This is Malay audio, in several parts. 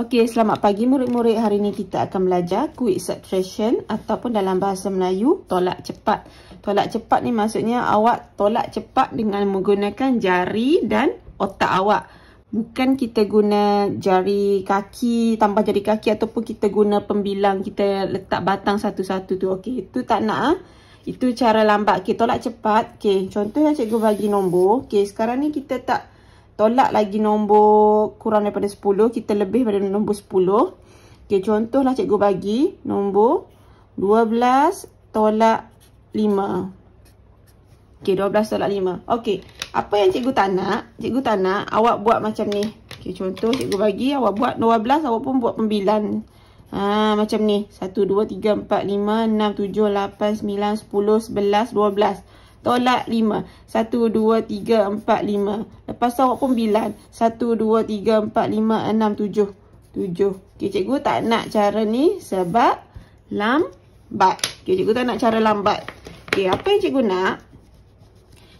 Okey, selamat pagi murid-murid. Hari ini kita akan belajar quick subtraction ataupun dalam bahasa Melayu, tolak cepat. Tolak cepat ni maksudnya awak tolak cepat dengan menggunakan jari dan otak awak. Bukan kita guna jari kaki, tambah jari kaki ataupun kita guna pembilang, kita letak batang satu-satu tu. Okey, itu tak nak. Ah. Itu cara lambat. Okey, tolak cepat. Okey, contohnya cikgu bagi nombor. Okey, sekarang ni kita tak tolak lagi nombor kurang daripada 10. Kita lebih pada nombor 10. Okey, contohlah cikgu bagi nombor 12 tolak 5. Okey, 12 tolak 5. Okey, apa yang cikgu tak nak? Cikgu tak nak awak buat macam ni. Okey, contoh cikgu bagi awak buat 12, awak pun buat pembilan. Ha, macam ni. 1, 2, 3, 4, 5, 6, 7, 8, 9, 10, 11, 12 tolak 5 1 2 3 4 lepas tu awak pun bilang 1 2 3 4 5 6 7 7 okey cikgu tak nak cara ni sebab lambat okey cikgu tak nak cara lambat okey apa yang cikgu nak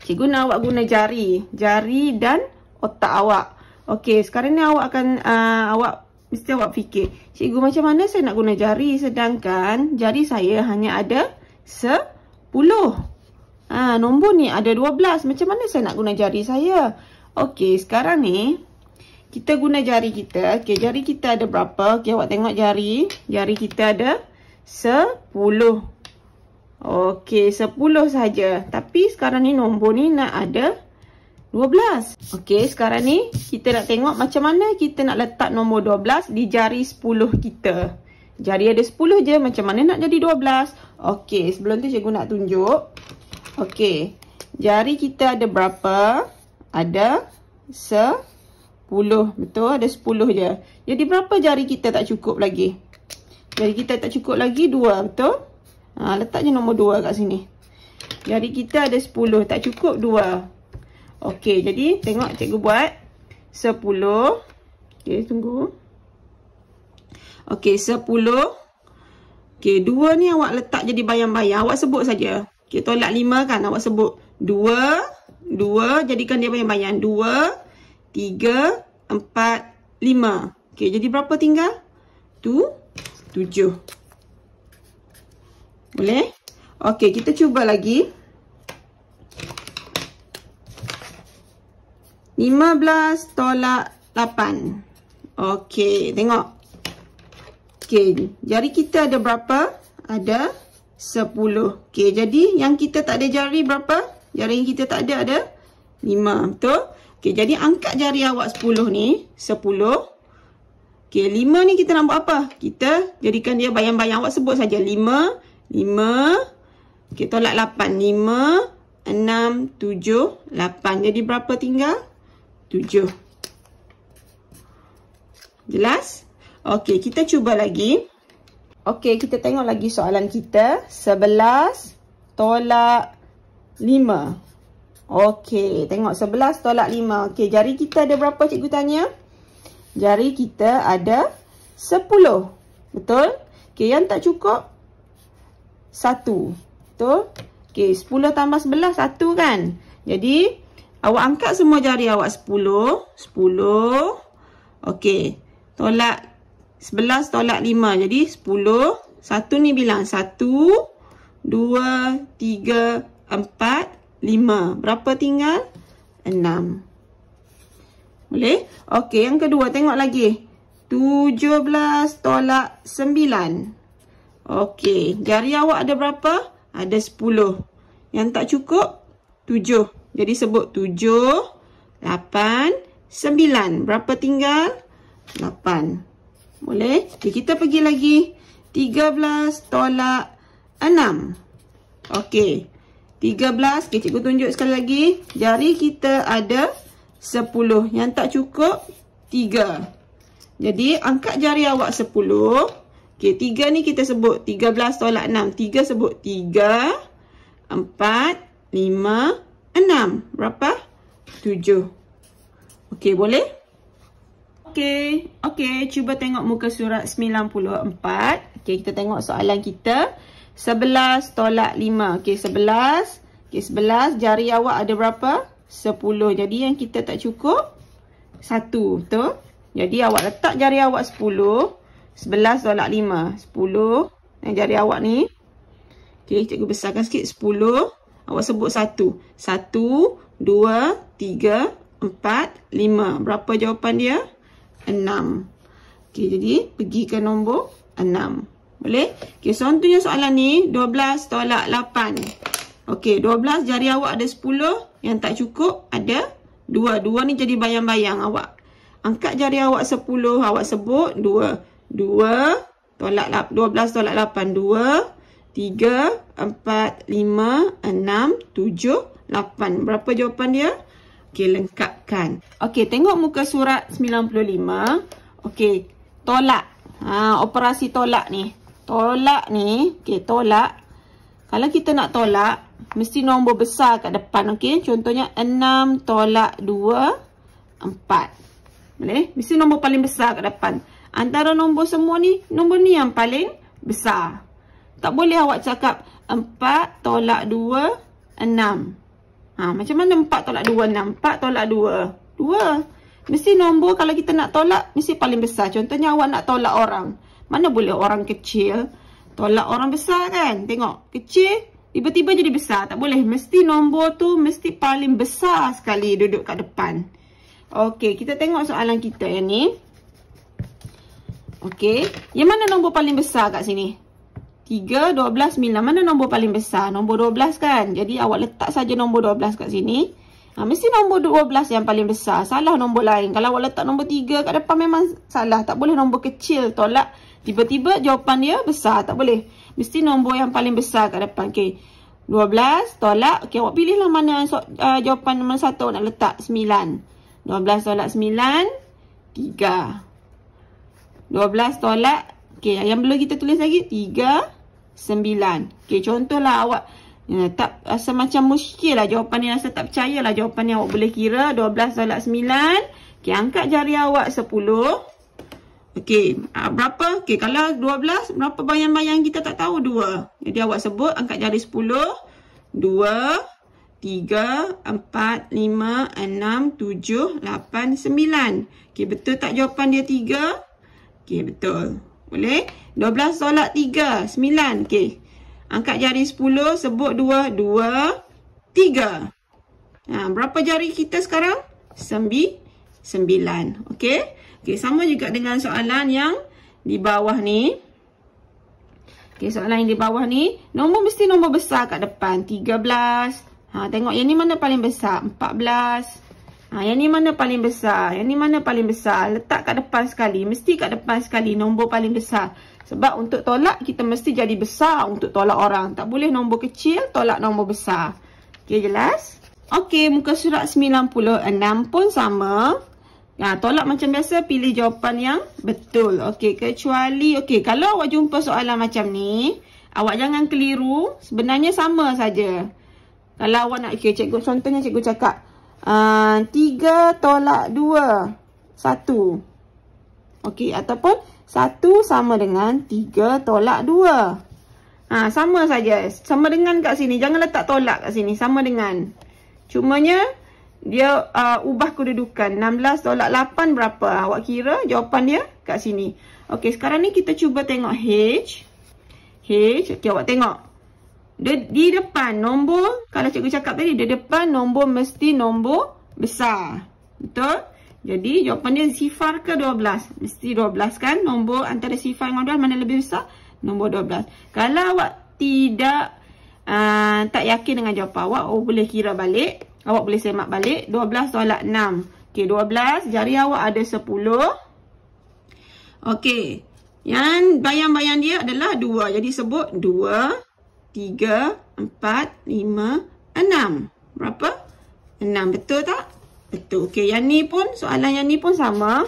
cikgu nak awak guna jari jari dan otak awak okay sekarang ni awak akan uh, awak mesti awak fikir cikgu macam mana saya nak guna jari sedangkan jari saya hanya ada sepuluh Ha, nombor ni ada 12. Macam mana saya nak guna jari saya? Okey, sekarang ni kita guna jari kita. Okey, jari kita ada berapa? Okey, awak tengok jari. Jari kita ada 10. Okey, 10 saja. Tapi sekarang ni nombor ni nak ada 12. Okey, sekarang ni kita nak tengok macam mana kita nak letak nombor 12 di jari 10 kita. Jari ada 10 je, macam mana nak jadi 12? Okey, sebelum tu cikgu nak tunjuk. Okey. Jari kita ada berapa? Ada 10. Betul? Ada 10 je. Jadi berapa jari kita tak cukup lagi? Jari kita tak cukup lagi 2. Betul? Ha, letak je nombor 2 kat sini. Jari kita ada 10. Tak cukup 2. Okey. Jadi tengok cikgu buat. 10. Okey. Tunggu. Okey. 10. Okey. 2 ni awak letak jadi bayang-bayang. Awak sebut saja. Okey, tolak lima kan awak sebut. dua 2, jadikan dia banyak-banyak. dua, tiga, empat, lima. Okey, jadi berapa tinggal? tu tujuh. Boleh? Okey, kita cuba lagi. lima belas tolak lapan. Okey, tengok. Okey, jari kita ada berapa? Ada 10. Okey, jadi yang kita tak ada jari berapa? Jari yang kita tak ada ada 5, betul? Okey, jadi angkat jari awak 10 ni, 10. Okey, 5 ni kita nak buat apa? Kita jadikan dia bayang-bayang awak sebut saja 5, 5. Okey, tolak 8, 5, 6, 7, 8. Jadi berapa tinggal? 7. Jelas? Okey, kita cuba lagi. Okey, kita tengok lagi soalan kita. 11 tolak 5. Okey, tengok 11 tolak 5. Okey, jari kita ada berapa cikgu tanya? Jari kita ada 10. Betul? Okey, yang tak cukup? 1. Betul? Okey, 10 tambah 11, 1 kan? Jadi, awak angkat semua jari awak 10. 10. Okey, tolak sebelas tolak lima Jadi sepuluh satu ni bilang satu dua tiga empat lima Berapa tinggal? enam Boleh? Okey, yang kedua tengok lagi. tujuh belas tolak sembilan Okey, jari awak ada berapa? Ada sepuluh Yang tak cukup? tujuh Jadi sebut tujuh lapan sembilan Berapa tinggal? lapan boleh? Okay, kita pergi lagi. 13 tolak 6. Okey. 13. Okay, cikgu tunjuk sekali lagi. Jari kita ada 10. Yang tak cukup, 3. Jadi, angkat jari awak 10. Okey, 3 ni kita sebut. 13 tolak 6. 3 sebut 3. 4, 5, 6. Berapa? 7. Okey, boleh? Okey, okey, cuba tengok muka surat 94. Okey, kita tengok soalan kita. 11 tolak 5. Okey, 11. Okey, 11. Jari awak ada berapa? 10. Jadi yang kita tak cukup, 1. Betul? Jadi awak letak jari awak 10. 11 tolak 5. 10. Yang jari awak ni. Okey, cikgu besarkan sikit. 10. Awak sebut 1. 1, 2, 3, 4, 5. Berapa jawapan dia? Enam. Okey, jadi pergi ke nombor enam. Boleh? Okey, contohnya soalan ni dua belas tolak 8. Okey, belas jari awak ada sepuluh, yang tak cukup ada dua dua ni jadi bayang-bayang awak. Angkat jari awak sepuluh, awak sebut dua dua tolak lapan dua belas tolak lapan dua tiga empat lima enam tujuh lapan. Berapa jawapan dia? Okey, lengkapkan. Okey, tengok muka surat 95. Okey, tolak. Ha, operasi tolak ni. Tolak ni. Okey, tolak. Kalau kita nak tolak, mesti nombor besar kat depan. Okey, contohnya 6 tolak 2, 4. Boleh? Mesti nombor paling besar kat depan. Antara nombor semua ni, nombor ni yang paling besar. Tak boleh awak cakap 4 tolak 2, 6. Ha, macam mana 4 tolak 2, 6? 4 tolak 2. 2. Mesti nombor kalau kita nak tolak, mesti paling besar. Contohnya awak nak tolak orang. Mana boleh orang kecil tolak orang besar kan? Tengok, kecil tiba-tiba jadi besar. Tak boleh. Mesti nombor tu mesti paling besar sekali duduk kat depan. Okey, kita tengok soalan kita yang ni. Okey, yang mana nombor paling besar kat sini? 3, 12, 9. Mana nombor paling besar? Nombor 12 kan? Jadi awak letak saja nombor 12 kat sini. Ha, mesti nombor 12 yang paling besar. Salah nombor lain. Kalau awak letak nombor 3 kat depan memang salah. Tak boleh nombor kecil tolak. Tiba-tiba jawapan dia besar. Tak boleh. Mesti nombor yang paling besar kat depan. Okay. 12 tolak. Okay, awak pilihlah mana so, uh, jawapan nombor 1 nak letak. 9. 12 tolak 9. 3. 12 tolak. Okay, yang belum kita tulis lagi. 3. 3 sembilan. Okey, contohlah awak uh, tak rasa macam muskil lah jawapan ni. Rasa tak percaya lah jawapan ni awak boleh kira. Dua belas tolak sembilan. Okey, angkat jari awak sepuluh. Okey, ah, berapa? Okey, kalau dua belas, berapa bayang-bayang kita tak tahu? Dua. Jadi awak sebut, angkat jari sepuluh. Dua. Tiga, empat, lima, enam, tujuh, lapan, sembilan. Okey, betul tak jawapan dia tiga? Okey, betul. Boleh? 12 tolak 3. 9. Okey. Angkat jari 10. Sebut 2. 2. 3. Ha, berapa jari kita sekarang? 9. 9. Okey. Okey. Sama juga dengan soalan yang di bawah ni. Okey. Soalan yang di bawah ni. Nombor mesti nombor besar kat depan. 13. Ha, tengok yang ni mana paling besar. 14. 14. Ha, yang ni mana paling besar? Yang ni mana paling besar? Letak kat depan sekali. Mesti kat depan sekali nombor paling besar. Sebab untuk tolak, kita mesti jadi besar untuk tolak orang. Tak boleh nombor kecil, tolak nombor besar. Okey, jelas? Okey, muka surat 96 pun sama. Ha, tolak macam biasa, pilih jawapan yang betul. Okey, kecuali... Okey, kalau awak jumpa soalan macam ni, awak jangan keliru. Sebenarnya sama saja. Kalau awak nak... Okey, cikgu contohnya cikgu cakap... 3 ah, tolak 2 1 Okey ataupun 1 sama dengan 3 tolak 2 ha, Sama saja Sama dengan kat sini Jangan letak tolak kat sini Sama dengan Cumanya Dia uh, ubah kedudukan 16 tolak 8 berapa ah, Awak kira jawapan dia kat sini Okey sekarang ni kita cuba tengok H H Okey awak tengok dia di depan nombor, kalau cikgu cakap tadi, di depan nombor mesti nombor besar. Betul? Jadi, jawapan dia sifar ke 12? Mesti 12 kan? Nombor antara sifar dengan 12 mana lebih besar? Nombor 12. Kalau awak tidak uh, tak yakin dengan jawapan awak, awak boleh kira balik. Awak boleh semak balik. 12 tolak 6. Okey, 12. Jari awak ada 10. Okey. Yang bayang-bayang dia adalah 2. Jadi, sebut 2 tiga, empat, lima, enam. Berapa? Enam. Betul tak? Betul. Okey, yang ni pun, soalan yang ni pun sama.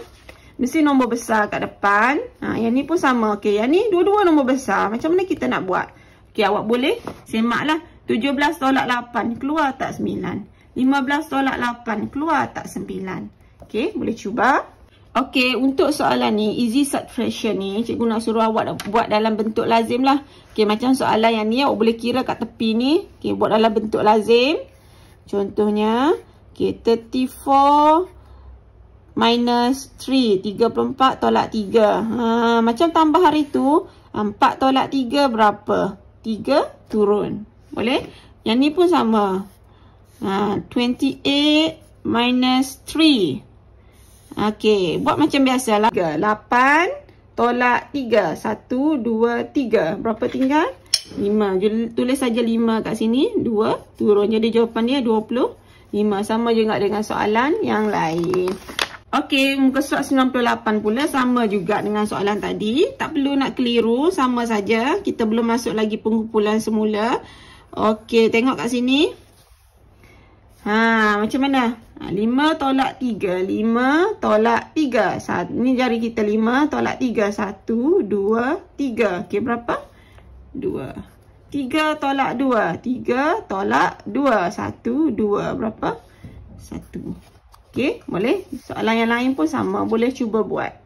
Mesti nombor besar kat depan. Ha, yang ni pun sama. Okey, yang ni dua-dua nombor besar. Macam mana kita nak buat? Okey, awak boleh semaklah. belas tolak lapan keluar tak sembilan. Lima belas tolak lapan keluar tak sembilan. Okey, boleh cuba. Okey. Okay untuk soalan ni, easy subtraction ni, cikgu nak suruh awak buat dalam bentuk lazim lah. Okey, macam soalan yang ni, awak boleh kira kat tepi ni. Okey, buat dalam bentuk lazim. Contohnya, okey, 34 minus 3, 34 tolak 3. Ha, macam tambah hari tu, 4 tolak 3 berapa? 3 turun. Boleh? Yang ni pun sama. Ha, 28 minus 3. Okey, buat macam biasalah. 3, 8 tolak 3. 1, 2, 3. Berapa tinggal? 5. Tulis saja 5 kat sini. 2, turun. Jadi jawapan dia 25. Sama juga dengan soalan yang lain. Okey, muka surat 98 pula sama juga dengan soalan tadi. Tak perlu nak keliru, sama saja. Kita belum masuk lagi pengumpulan semula. Okey, tengok kat sini. Ha, macam mana? 5 ha, tolak 3. 5 tolak 3. Ini jari kita 5 tolak 3. 1, 2, 3. Okey, berapa? 2. 3 tolak 2. 3 tolak 2. 1, 2. Berapa? 1. Okey, boleh? Soalan yang lain pun sama. Boleh cuba buat.